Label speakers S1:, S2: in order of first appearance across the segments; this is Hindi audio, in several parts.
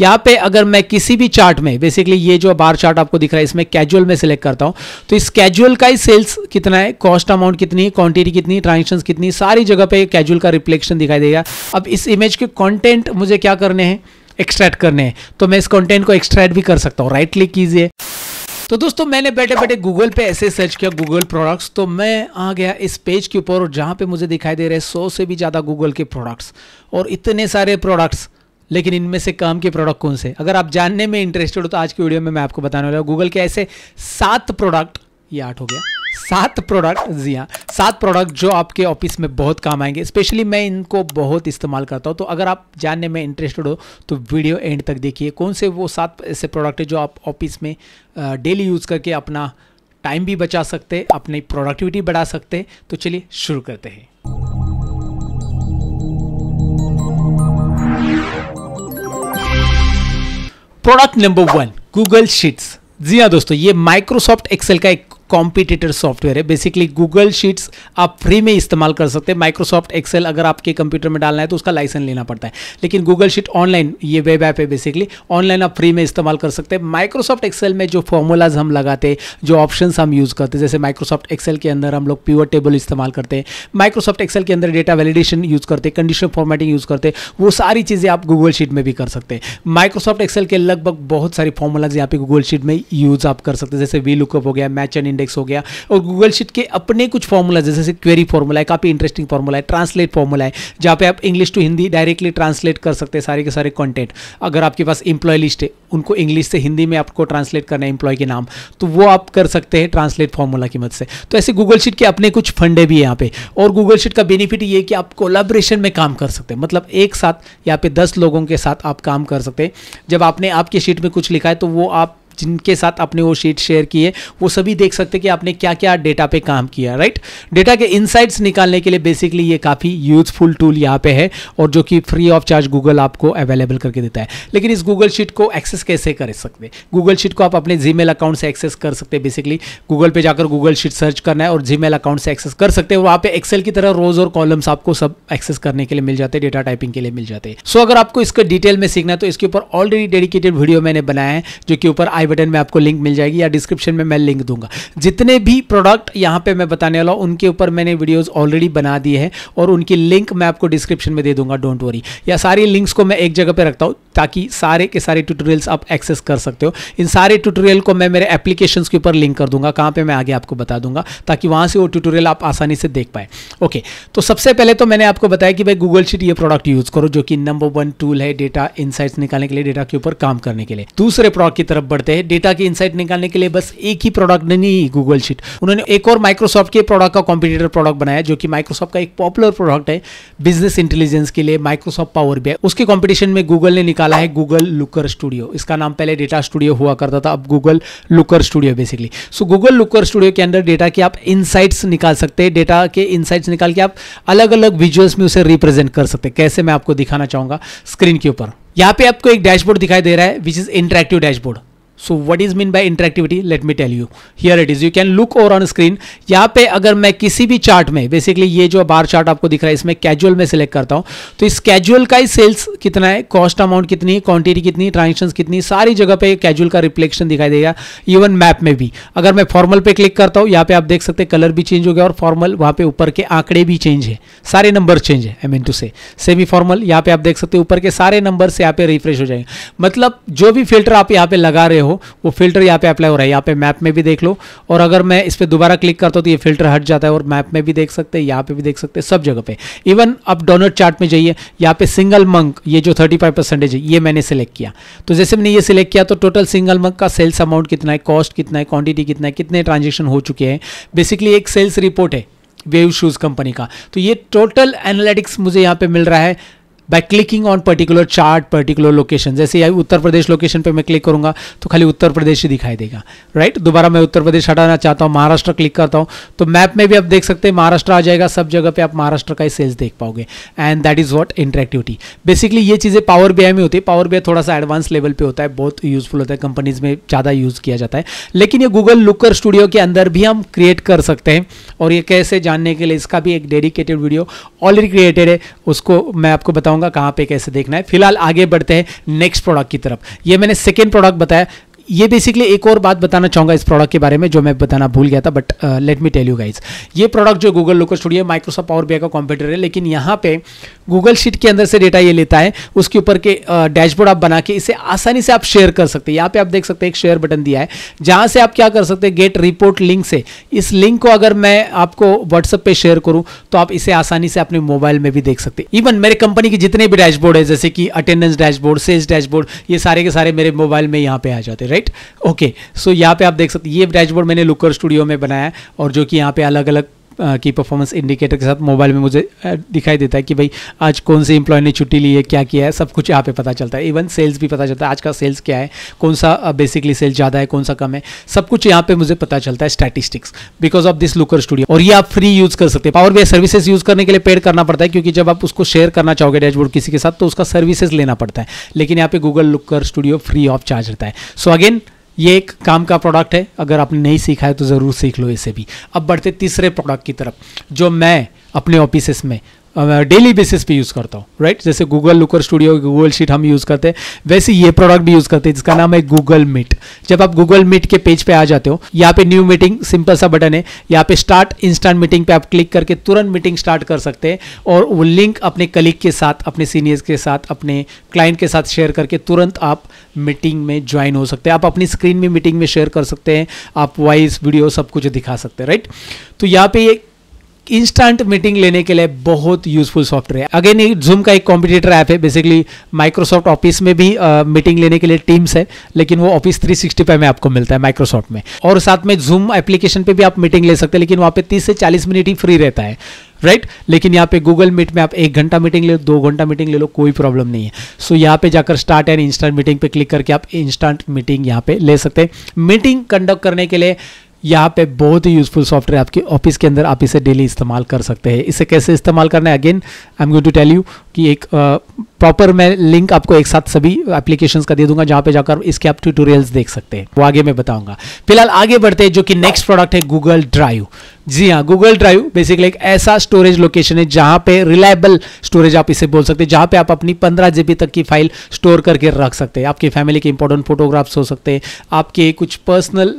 S1: यहाँ पे अगर मैं किसी भी चार्ट में बेसिकली ये जो बार चार्ट आपको दिख रहा है इसमें कैजुअल में सिलेक्ट करता हूं तो इस कैजुअल का ही सेल्स कितना है कॉस्ट अमाउंट कितनी क्वांटिटी कितनी ट्रांजेक्शन कितनी सारी जगह पे कैजुअल का रिफ्लेक्शन दिखाई देगा अब इस इमेज के कॉन्टेंट मुझे क्या करने हैं एक्सट्रैक्ट करने हैं तो मैं इस कॉन्टेंट को एक्सट्रैक्ट भी कर सकता हूँ राइट क्लिक कीजिए तो दोस्तों मैंने बैठे बैठे गूगल पे ऐसे सर्च किया गूगल प्रोडक्ट्स तो मैं आ गया इस पेज के ऊपर और जहाँ पे मुझे दिखाई दे रहे हैं सौ से भी ज़्यादा गूगल के प्रोडक्ट्स और इतने सारे प्रोडक्ट्स लेकिन इनमें से काम के प्रोडक्ट कौन से अगर आप जानने में इंटरेस्टेड हो तो आज की वीडियो में मैं आपको बताने वाला हूँ गूगल के ऐसे सात प्रोडक्ट ये आठ हो गया सात प्रोडक्ट जी हाँ सात प्रोडक्ट जो आपके ऑफिस में बहुत काम आएंगे स्पेशली मैं इनको बहुत इस्तेमाल करता हूँ तो अगर आप जानने में इंटरेस्टेड हो तो वीडियो एंड तक देखिए कौन से वो सात ऐसे प्रोडक्ट है जो आप ऑफिस में डेली यूज़ करके अपना टाइम भी बचा सकते अपनी प्रोडक्टिविटी बढ़ा सकते तो चलिए शुरू करते हैं product number one Google Sheets जी हाँ दोस्तों ये माइक्रोसॉफ्ट एक्सेल का एक कॉम्पिटिटर सॉफ्टवेयर है बेसिकली गूगल शीट्स आप फ्री में इस्तेमाल कर सकते हैं माइक्रोसॉफ्ट एक्सेल अगर आपके कंप्यूटर में डालना है तो उसका लाइसेंस लेना पड़ता है लेकिन गूगल शीट ऑनलाइन ये वेब ऐप है बेसिकली ऑनलाइन आप फ्री में इस्तेमाल कर सकते हैं माइक्रोसॉफ्ट एक्सेल में जो फॉर्मूलाज हम लगाते जो ऑप्शन हम यूज़ करते हैं जैसे माइक्रोसॉफ्ट एक्सेल के अंदर हम लोग प्योर टेबल इस्तेमाल करते हैं माइक्रोसॉफ्ट एक्सेल के अंदर डेटा वैलिडेशन यूज़ करते हैं कंडीशन फॉर्मेटिंग यूज़ करते हैं वो सारी चीज़ें आप गूगल शीट में भी कर सकते हैं माइक्रोसॉफ्ट एक्सेल के लगभग बहुत सारी फॉर्मूलाज यहाँ पे गूगल शीट में यूज़ आप कर सकते हैं जैसे वी लुकअप हो गया मैच एंड इंडेक्स हो गया और गूगल शीट के अपने कुछ फॉर्मूला जैसे क्वेरी फॉर्मूला है काफ़ी इंटरेस्टिंग फॉर्मूला है ट्रांसलेट फॉर्मूला है जहां पे आप English to Hindi directly translate कर सकते हैं सारे के सारे कॉन्टेंट अगर आपके पास इंप्लॉय लिस्ट है उनको इंग्लिश से हिंदी में आपको ट्रांसलेट करना है इंप्लॉय के नाम तो वो आप कर सकते हैं ट्रांसलेट फॉर्मूला की मदद से तो ऐसे गूगल शीट के अपने कुछ फंडे भी हैं यहाँ पे और गूगल शीट का बेनिफिट ये कि आप कोलाब्रेशन में काम कर सकते हैं मतलब एक साथ यहाँ पे दस लोगों के साथ आप काम कर सकते हैं जब आपने आपके शीट में कुछ लिखा है तो वो आप जिनके साथ आपने वो शीट शेयर की है वो सभी देख सकते हैं कि आपने क्या क्या डेटा पे काम किया राइट डेटा के इनसाइट्स निकालने के लिए बेसिकली ये काफ़ी यूजफुल टूल यहाँ पे है और जो कि फ्री ऑफ चार्ज गूगल आपको अवेलेबल करके देता है लेकिन इस गूगल शीट को एक्सेस कैसे कर सकते हैं गूगल शीट को आप अपने जी अकाउंट से एक्सेस कर सकते हैं बेसिकली गूगल पर जाकर गूगल शीट सर्च करना है और जी अकाउंट से एक्सेस कर सकते हैं वहाँ पर एक्सेल की तरह रोज और कॉलम्स आपको सब एक्सेस करने के लिए मिल जाते हैं डेटा टाइपिंग के लिए मिल जाते हैं सो अगर आपको इसका डिटेल में सीखना है तो इसके ऊपर ऑलरेडी डेडिकेटेड वीडियो मैंने बनाया है जो कि ऊपर आई बटन में आपको लिंक मिल जाएगी या डिस्क्रिप्शन में मैं लिंक दूंगा जितने भी प्रोडक्ट यहाँ पे मैं बताने वाला हूँ उनके ऊपर मैंने वीडियोस ऑलरेडी बना दिए हैं और उनकी लिंक मैं आपको डिस्क्रिप्शन में दे दूंगा डोंट वरी या सारी लिंक्स को मैं एक जगह पर रखता हूँ ताकि सारे के सारे ट्यूटोरियल्स आप एक्सेस कर सकते हो इन सारे ट्यूटोरियल को मैं मेरे एप्लीकेशन के ऊपर लिंक कर दूंगा कहाँ पर मैं आगे आपको बता दूंगा ताकि वहाँ से वो ट्यूटोरियल आप आसानी से देख पाए ओके तो सबसे पहले तो मैंने आपको बताया कि भाई गूगल शीट ये प्रोडक्ट यूज़ करो जो कि नंबर वन टूल है डेटा इनसाइट्स निकालने के लिए डेटा के ऊपर काम करने के लिए दूसरे प्रोडक्ट की तरफ बढ़ते सकते हैं डेटा की इनसाइट निकालने के लिए बस एक ही प्रोडक्ट नहीं गूगल शीट उन्होंने एक और माइक्रोसॉफ्ट के प्रोडक्ट का कॉम्पिटेटर प्रोडक्ट बनाया जो कि माइक्रोसॉफ्ट का एक पॉपुलर प्रोडक्ट है बिजनेस इंटेलिजेंस के लिए माइक्रोसॉफ्ट पावर बी उसके कॉम्पिटिशन में गूगल ने निकाला है गूगल लुकर स्टूडियो इसका नाम पहले डेटा स्टूडियो हुआ करता था अब Google Looker Studio basically so Google Looker Studio के अंदर डेटा की आप इनसाइट्स निकाल सकते हैं डेटा के इनसाइट्स निकाल के आप अलग अलग विजुअल्स में उसे रिप्रेजेंट कर सकते हैं कैसे मैं आपको दिखाना चाहूंगा स्क्रीन के ऊपर यहाँ पे आपको एक डैशबोर्ड दिखाई दे रहा है which is interactive dashboard so what is mean by interactivity let me tell you here it is you can look over on screen यहाँ पे अगर मैं किसी भी चार्ट में बेसिकली ये जो बार चार्ट आपको दिख रहा है इसमें कैजुअल में सिलेक्ट करता हूँ तो इस कैजुअल का ही सेल्स कितना है कॉस्ट अमाउंट कितनी क्वांटिटी कितनी ट्रांजेक्शन कितनी सारी जगह पे कैजुअल का रिफ्लेक्शन दिखाई देगा इवन मैप में भी अगर मैं फॉर्मल पे क्लिक करता हूँ यहाँ पे आप देख सकते हैं कलर भी चेंज हो गया और फॉर्मल वहाँ पे ऊपर के आंकड़े भी चेंज है सारे नंबर चेंज है I mean to say semi formal यहाँ पे आप देख सकते हैं ऊपर के सारे नंबर से यहाँ पे रिफ्रेश हो जाएंगे मतलब जो भी फिल्टर आप यहाँ पे लगा रहे हो हो वो फिल्टर यहाँ पे अप्लाई हो रहा है यहाँ पे मैप में भी देख लो और अगर मैं इस पर दोबारा क्लिक करता हूँ तो ये फिल्टर हट जाता है और मैप में भी देख सकते हैं यहाँ पे भी देख सकते हैं सब जगह पे इवन अब डोनट चार्ट में जाइए यहाँ पे सिंगल मंक ये जो थर्टी फाइव परसेंटेज है ये मैंने सेलेक्ट किया तो जैसे मैंने ये सिलेक्ट किया तो टोटल सिंगल मंक का सेल्स अमाउंट कितना है कॉस्ट कितना है क्वान्टिटी कितना है कितने ट्रांजेक्शन हो चुके हैं बेसिकली एक सेल्स रिपोर्ट है वेव शूज़ कंपनी का तो ये टोटल एनालिटिक्स मुझे यहाँ पे मिल रहा है by clicking on particular chart particular location जैसे उत्तर प्रदेश लोकेशन पे मैं क्लिक करूंगा तो खाली उत्तर प्रदेश ही दिखाई देगा राइट right? दोबारा मैं उत्तर प्रदेश हटाना चाहता हूँ महाराष्ट्र क्लिक करता हूँ तो मैप में भी आप देख सकते हैं महाराष्ट्र आ जाएगा सब जगह पे आप महाराष्ट्र का ही सेल्स देख पाओगे and that is what interactivity basically ये चीज़ें पावर बी में होती है पावर बी थोड़ा सा एडवांस लेवल पर होता है बहुत यूजफुल होता है कंपनीज में ज़्यादा यूज़ किया जाता है लेकिन ये गूगल लुकर स्टूडियो के अंदर भी हम क्रिएट कर सकते हैं और ये कैसे जानने के लिए इसका भी एक डेडिकेटेड वीडियो ऑलरेडी क्रिएटेड है उसको मैं आपको बताऊँ बताऊंगा कहां पे कैसे देखना है फिलहाल आगे बढ़ते हैं नेक्स्ट प्रोडक्ट की तरफ ये मैंने सेकेंड प्रोडक्ट बताया ये बेसिकली एक और बात बताना चाहूंगा इस प्रोडक्ट के बारे में जो मैं बताना भूल गया था but let me tell you guys ये प्रोडक्ट जो Google Looker Studio Microsoft Power BI का कॉम्प्यूटर है लेकिन यहाँ पे गूगल शीट के अंदर से डेटा ये लेता है उसके ऊपर के डैशबोर्ड uh, आप बना के इसे आसानी से आप शेयर कर सकते हैं यहाँ पे आप देख सकते हैं एक शेयर बटन दिया है जहाँ से आप क्या कर सकते हैं गेट रिपोर्ट लिंक से इस लिंक को अगर मैं आपको व्हाट्सअप पे शेयर करूँ तो आप इसे आसानी से अपने मोबाइल में भी देख सकते हैं इवन मेरे कंपनी के जितने भी डैशबोर्ड है जैसे कि अटेंडेंस डैशबोर्ड सेल्स डैशबोर्ड ये सारे के सारे मेरे मोबाइल में यहाँ पे आ जाते हैं राइट राइट ओके सो यहाँ पे आप देख सकते ये डैशबोर्ड मैंने लुकर स्टूडियो में बनाया है और जो कि यहाँ पे अलग अलग की परफॉर्मेंस इंडिकेटर के साथ मोबाइल में मुझे दिखाई देता है कि भाई आज कौन से इंप्लॉय ने छुट्टी ली है क्या किया है सब कुछ यहाँ पे पता चलता है इवन सेल्स भी पता चलता है आज का सेल्स क्या है कौन सा बेसिकली सेल्स ज़्यादा है कौन सा कम है सब कुछ यहाँ पे मुझे पता चलता है statistics because of this Looker Studio और ये आप फ्री यूज़ कर सकते हैं पावर बी सर्विसेज यूज़ करने के लिए पेड करना पड़ता है क्योंकि जब आप उसको शेयर करना चाहोगे डैशबोर्ड किसी के साथ तो उसका सर्विसेज लेना पड़ता है लेकिन यहाँ पे Google Looker Studio free of charge रहता है सो अगेन ये एक काम का प्रोडक्ट है अगर आपने नहीं सीखा है तो ज़रूर सीख लो इसे भी अब बढ़ते तीसरे प्रोडक्ट की तरफ जो मैं अपने ऑफिस में डेली बेसिस पे यूज़ करता हूँ राइट जैसे Google Looker Studio Google Sheet हम यूज़ करते हैं वैसे ये प्रोडक्ट भी यूज़ करते हैं जिसका नाम है गूगल मीट जब आप गूगल मीट के पेज पे आ जाते हो यहाँ पे न्यू मीटिंग सिंपल सा बटन है यहाँ पे स्टार्ट इंस्टेंट मीटिंग पे आप क्लिक करके तुरंत मीटिंग स्टार्ट कर सकते हैं और वो लिंक अपने कलीग के साथ अपने सीनियर्स के साथ अपने क्लाइंट के साथ शेयर करके तुरंत आप मीटिंग में ज्वाइन हो सकते हैं आप अपनी स्क्रीन में मीटिंग में शेयर कर सकते हैं आप वॉइस वीडियो सब कुछ दिखा सकते हैं राइट तो यहाँ पे इंस्टेंट मीटिंग लेने के लिए बहुत यूजफुल सॉफ्टवेयर है अगेन ये जूम का एक कॉम्पिटेटर ऐप है बेसिकली माइक्रोसॉफ्ट ऑफिस में भी मीटिंग uh, लेने के लिए टीम्स है लेकिन वो ऑफिस 365 में आपको मिलता है माइक्रोसॉफ्ट में और साथ में जूम एप्लीकेशन पे भी आप मीटिंग ले सकते हैं लेकिन वहाँ पे 30 से 40 मिनट ही फ्री रहता है राइट right? लेकिन यहाँ पे गूगल मीट में आप एक घंटा मीटिंग ले लो दो घंटा मीटिंग ले लो कोई प्रॉब्लम नहीं है सो so, यहाँ पे जाकर स्टार्ट एंड इंस्टेंट मीटिंग पे क्लिक करके आप इंस्टेंट मीटिंग यहाँ पे ले सकते हैं मीटिंग कंडक्ट करने के लिए यहाँ पे बहुत ही यूजफुल सॉफ्टवेयर आपके ऑफिस के अंदर आप इसे डेली इस्तेमाल कर सकते हैं इसे कैसे इस्तेमाल करना है again I am going to tell you कि एक प्रॉपर मैं लिंक आपको एक साथ सभी एप्लीकेशंस का दे दूंगा जहाँ पे जाकर इसके आप ट्यूटोरियल्स देख सकते हैं वो आगे मैं बताऊंगा फिलहाल आगे बढ़ते हैं जो कि नेक्स्ट प्रोडक्ट है गूगल ड्राइव जी हाँ गूगल ड्राइव बेसिकली एक ऐसा स्टोरेज लोकेशन है जहाँ पे रिलायबल स्टोरेज आप इसे बोल सकते हैं जहाँ पे आप अपनी पंद्रह जीबी तक की फाइल स्टोर करके रख सकते हैं आपकी फैमिली के इंपॉर्टेंट फोटोग्राफ्स हो सकते हैं आपके कुछ पर्सनल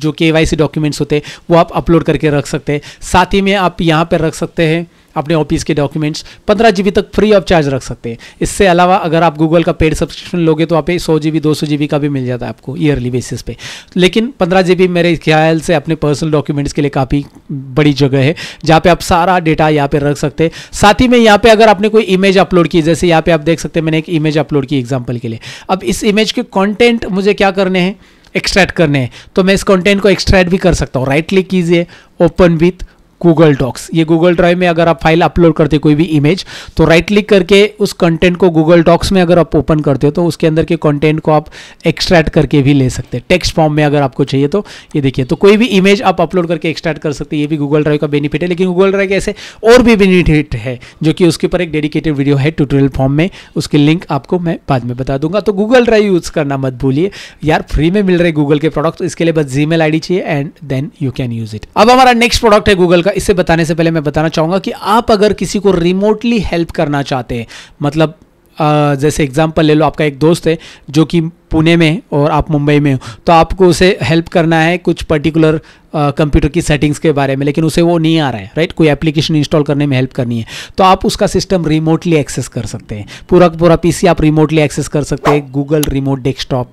S1: जो के डॉक्यूमेंट्स होते हैं वो आप अपलोड करके रख सकते हैं साथ ही में आप यहाँ पर रख सकते हैं अपने ऑफिस के डॉक्यूमेंट्स पंद्रह जी तक फ्री ऑफ चार्ज रख सकते हैं इससे अलावा अगर आप गूगल का पेड सब्सक्रिप्शन लोगे तो आप सौ जी बी दो सौ जी बी का भी मिल जाता है आपको ईयरली बेसिस पे लेकिन पंद्रह जी बी मेरे ख्याल से अपने पर्सनल डॉक्यूमेंट्स के लिए काफ़ी बड़ी जगह है जहाँ पे आप सारा डेटा यहाँ पे रख सकते हैं साथ ही में यहाँ पे अगर आपने कोई इमेज अपलोड की जैसे यहाँ पे आप देख सकते हैं मैंने एक इमेज अपलोड की एग्जाम्पल के लिए अब इस इमेज के कॉन्टेंट मुझे क्या करने हैं एक्सट्रैक्ट करने हैं तो मैं इस कॉन्टेंट को एक्सट्रैक्ट भी कर सकता हूँ राइट क्लिक कीजिए ओपन विथ गूगल डॉक्स ये गूगल ड्राइव में अगर आप फाइल अपलोड करते कोई भी इमेज तो राइट क्लिक करके उस कंटेंट को गूगल डॉक्स में अगर आप ओपन करते हो तो उसके अंदर के कंटेंट को आप एक्सट्रैक्ट करके भी ले सकते हैं टेक्स्ट फॉर्म में अगर आपको चाहिए तो ये देखिए तो कोई भी इमेज आप अपलोड करके एक्सट्रैक्ट कर सकते हैं ये भी गूगल ड्राइव का बेनिफिट है लेकिन गूगल ड्राइव ऐसे और भी बेनिफिट है जो कि उसके ऊपर एक डेडिकेटेड वीडियो है ट्यूटोरियल फॉर्म में उसकी लिंक आपको मैं बाद में बता दूंगा तो गूगल ड्राइव यूज़ करना मत भूलिए यार फ्री में मिल रहे गूगल के प्रोडक्ट इसके लिए बस जी मेल चाहिए and then you can use it अब हमारा नेक्स्ट प्रोडक्ट है गूगल का जाएगा इसे बताने से पहले मैं बताना चाहूँगा कि आप अगर किसी को रिमोटली हेल्प करना चाहते हैं मतलब Uh, जैसे एग्ज़ाम्पल ले लो आपका एक दोस्त है जो कि पुणे में और आप मुंबई में हो तो आपको उसे हेल्प करना है कुछ पर्टिकुलर कंप्यूटर की सेटिंग्स के बारे में लेकिन उसे वो नहीं आ रहा है राइट कोई एप्लीकेशन इंस्टॉल करने में हेल्प करनी है तो आप उसका सिस्टम रिमोटली एक्सेस कर सकते हैं पूरा पूरा पीसी आप रिमोटली एक्सेस कर सकते हैं गूगल रिमोट डेस्कटॉप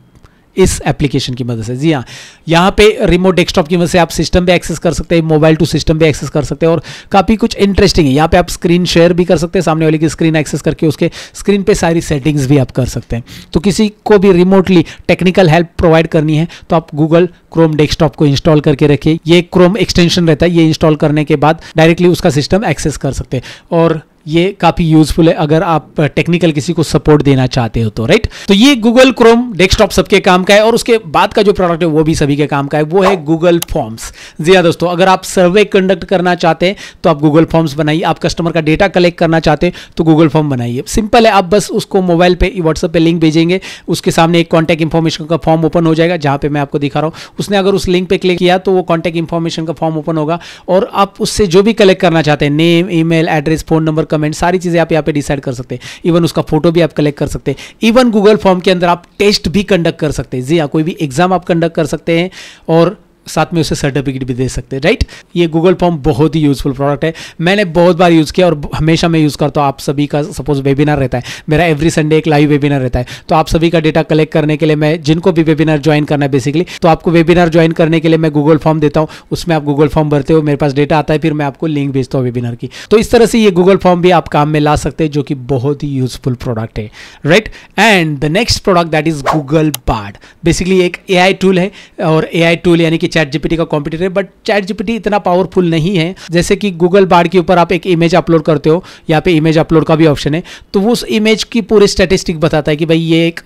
S1: इस एप्लीकेशन की मदद से जी हाँ यहाँ पे रिमोट डेस्कटॉप की मदद से आप सिस्टम भी एक्सेस कर सकते हैं मोबाइल टू सिस्टम भी एक्सेस कर सकते हैं और काफ़ी कुछ इंटरेस्टिंग है यहाँ पे आप स्क्रीन शेयर भी कर सकते हैं सामने वाले की स्क्रीन एक्सेस करके उसके स्क्रीन पे सारी सेटिंग्स भी आप कर सकते हैं तो किसी को भी रिमोटली टेक्निकल हेल्प प्रोवाइड करनी है तो आप गूगल क्रोम डेस्कटॉप को इंस्टॉल करके रखिए ये क्रोम एक्सटेंशन रहता है ये इंस्टॉल करने के बाद डायरेक्टली उसका सिस्टम एक्सेस कर सकते हैं और ये काफ़ी यूजफुल है अगर आप टेक्निकल किसी को सपोर्ट देना चाहते हो तो राइट तो ये गूगल क्रोम डेस्कटॉप सबके काम का है और उसके बाद का जो प्रोडक्ट है वो भी सभी के काम का है वो है गूगल फॉर्म्स जी हाँ दोस्तों अगर आप सर्वे कंडक्ट करना चाहते हैं तो आप गूगल फॉर्म्स बनाइए आप कस्टमर का डेटा कलेक्ट करना चाहते हैं तो गूगल फॉर्म बनाइए सिंपल है आप बस उसको मोबाइल पर व्हाट्सएप पर लिंक भेजेंगे उसके सामने एक कॉन्टैक्ट इन्फॉर्मेशन का फॉर्म ओपन हो जाएगा जहां पर मैं आपको दिखा रहा हूँ उसने अगर उस लिंक पे क्लिक किया तो वो कॉन्टैक्ट इन्फॉर्मेशन का फॉर्म ओपन होगा और आप उससे जो भी कलेक्ट करना चाहते हैं name e address phone number comment सारी चीज़ें आप यहाँ पे डिसाइड कर सकते हैं इवन उसका फोटो भी आप कलेक्ट कर सकते हैं इवन गूगल फॉर्म के अंदर आप टेस्ट भी कंडक्ट कर सकते हैं जी हाँ कोई भी एग्जाम आप कंडक्ट कर सकते हैं और साथ में उसे सर्टिफिकेट भी दे सकते हैं राइट ये गूगल फॉर्म बहुत ही यूजफुल प्रोडक्ट है मैंने बहुत बार यूज़ किया और हमेशा मैं यूज़ करता हूँ आप सभी का सपोज वेबिनार रहता है मेरा एवरी संडे एक लाइव वेबिनार रहता है तो आप सभी का डेटा कलेक्ट करने के लिए मैं जिनको भी वेबिनार ज्वाइन करना है बेसिकली तो आपको वेबिनार ज्वाइन करने के लिए मैं गूगल फॉर्म देता हूँ उसमें आप गूगल फॉर्म भरते हो मेरे पास डेटा आता है फिर मैं आपको लिंक भेजता हूँ वेबिनार की तो इस तरह से ये गूगल फॉर्म भी आप काम में ला सकते हैं जो कि बहुत ही यूजफुल प्रोडक्ट है right and the next product that is Google Bard basically एक ए टूल है और ए टूल यानी कि चैट जीपीटी का कॉम्पिटिटर बट चैट जीपीटी इतना पावरफुल नहीं है जैसे कि गूगल बार के ऊपर आप एक इमेज अपलोड करते हो यहाँ पे इमेज अपलोड का भी ऑप्शन है तो वो उस इमेज की पूरी स्टेटिस्टिक बताता है कि भाई ये एक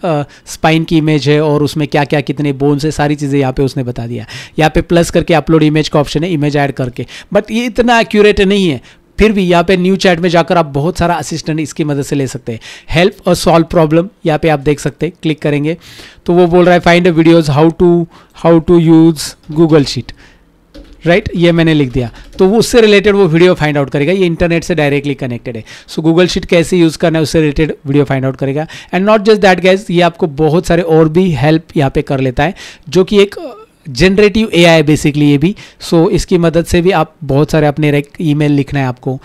S1: स्पाइन की इमेज है और उसमें क्या क्या कितने बोन्स है सारी चीज़ें यहाँ पे उसने बता दिया यहाँ पे प्लस करके अपलोड इमेज का ऑप्शन है इमेज ऐड करके बट ये इतना एक्यूरेट नहीं है फिर भी यहाँ पे न्यू चैट में जाकर आप बहुत सारा असिस्टेंट इसकी मदद से ले सकते हैं हेल्प और सॉल्व प्रॉब्लम यहाँ पे आप देख सकते हैं क्लिक करेंगे तो वो बोल रहा है find videos how to how to use Google sheet right right? ये मैंने लिख दिया तो वो उससे रिलेटेड वो वीडियो फाइंड आउट करेगा ये इंटरनेट से डायरेक्टली कनेक्टेड है सो गूगल शीट कैसे यूज़ करना है उससे रिलेटेड वीडियो फाइंड आउट करेगा and not just that guess ये आपको बहुत सारे और भी हेल्प यहाँ पे कर लेता है जो कि एक जनरेटिव ए आई बेसिकली ये भी सो so, इसकी मदद से भी आप बहुत सारे अपने ईमेल लिखना है आपको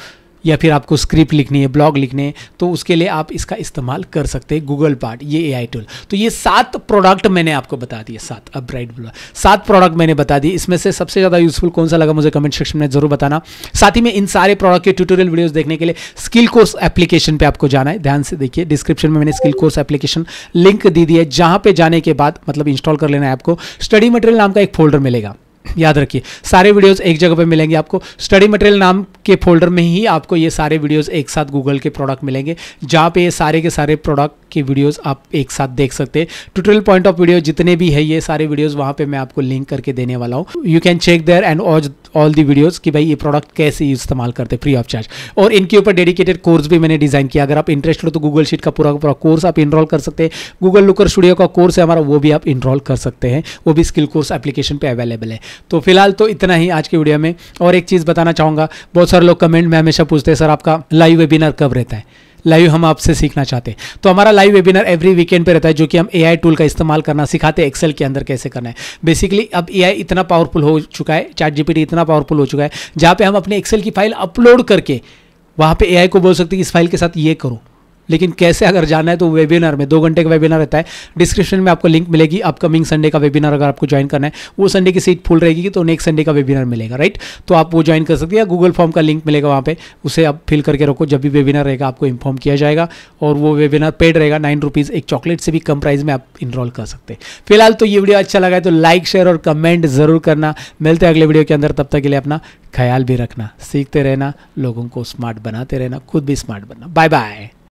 S1: या फिर आपको स्क्रिप्ट लिखनी है ब्लॉग लिखने तो उसके लिए आप इसका इस्तेमाल कर सकते हैं गूगल पार्ट ये ए टूल तो ये सात प्रोडक्ट मैंने आपको बता दिए सात अब ब्राइट ब्लॉग सात प्रोडक्ट मैंने बता दिए इसमें से सबसे ज़्यादा यूजफुल कौन सा लगा मुझे कमेंट सेक्शन में जरूर बताना साथ ही में इन सारे प्रोडक्ट के ट्यूटोरियल वीडियोज देखने के लिए स्किल कोर्स एप्लीकेशन पर आपको जाना है ध्यान से देखिए डिस्क्रिप्शन में मैंने स्किल कोर्स एप्लीकेशन लिंक दी दी है जहाँ पे जाने के बाद मतलब इंस्टॉल कर लेना है आपको स्टडी मटेरियल नाम का एक फोल्डर मिलेगा याद रखिए सारे वीडियोस एक जगह पे मिलेंगे आपको स्टडी मटेरियल नाम के फोल्डर में ही आपको ये सारे वीडियोस एक साथ गूगल के प्रोडक्ट मिलेंगे जहाँ पे ये सारे के सारे प्रोडक्ट की वीडियोस आप एक साथ देख सकते हैं ट्यूटोरियल पॉइंट ऑफ वीडियो जितने भी है ये सारे वीडियोस वहाँ पे मैं आपको लिंक करके देने वाला हूँ you can check there and also all the videos कि भाई ये प्रोडक्ट कैसे इस्तेमाल करते फ्री ऑफ चार्ज और इनके ऊपर डेडिकेटेड कोर्स भी मैंने डिज़ाइन किया अगर आप इंटरेस्ट हो तो गूगल शीट का पूरा पूरा कोर्स आप इनरोल कर सकते हैं गूगल लुकर स्टूडियो का कोर्स है हमारा वो भी आप इनरोल कर सकते हैं वो भी स्किल कोर्स एप्लीकेशन पर अवेलेबल है तो फिलहाल तो इतना ही आज के वीडियो में और एक चीज़ बताना चाहूँगा बहुत सर लोग कमेंट में हमेशा पूछते हैं सर आपका लाइव वेबिनार कब रहता है लाइव हम आपसे सीखना चाहते हैं तो हमारा लाइव वेबिनार एवरी वीकेंड पे रहता है जो कि हम एआई टूल का इस्तेमाल करना सिखाते हैं एक्सेल के अंदर कैसे करना है बेसिकली अब एआई इतना पावरफुल हो चुका है चैट जीपीटी इतना पावरफुल हो चुका है जहाँ पे हम अपने एक्सेल की फाइल अपलोड करके वहाँ पे एआई को बोल सकते हैं कि इस फाइल के साथ ये करो लेकिन कैसे अगर जाना है तो वेबिनार में दो घंटे का वेबिनार रहता है डिस्क्रिप्शन में आपको लिंक मिलेगी अपकमिंग संडे का वेबिनार अगर आपको ज्वाइन करना है वो संडे की सीट फुल रहेगी तो नेक्स्ट संडे का वेबिनार मिलेगा राइट तो आप वो ज्वाइन कर सकते हैं गूगल फॉर्म का लिंक मिलेगा वहाँ पर उसे आप फिल करके रखो जब भी वेबिनार रहेगा आपको इन्फॉर्म किया जाएगा और वो वेबिनार पेड रहेगा नाइन रुपीज़ एक चॉकलेट से भी कम प्राइस में आप इनरोल कर सकते हैं फिलहाल तो ये वीडियो अच्छा लगा है तो लाइक शेयर और कमेंट ज़रूर करना मिलते हैं अगले वीडियो के अंदर तब तक के लिए अपना ख्याल भी रखना सीखते रहना लोगों को स्मार्ट बनाते रहना खुद भी स्मार्ट बनना बाय बाय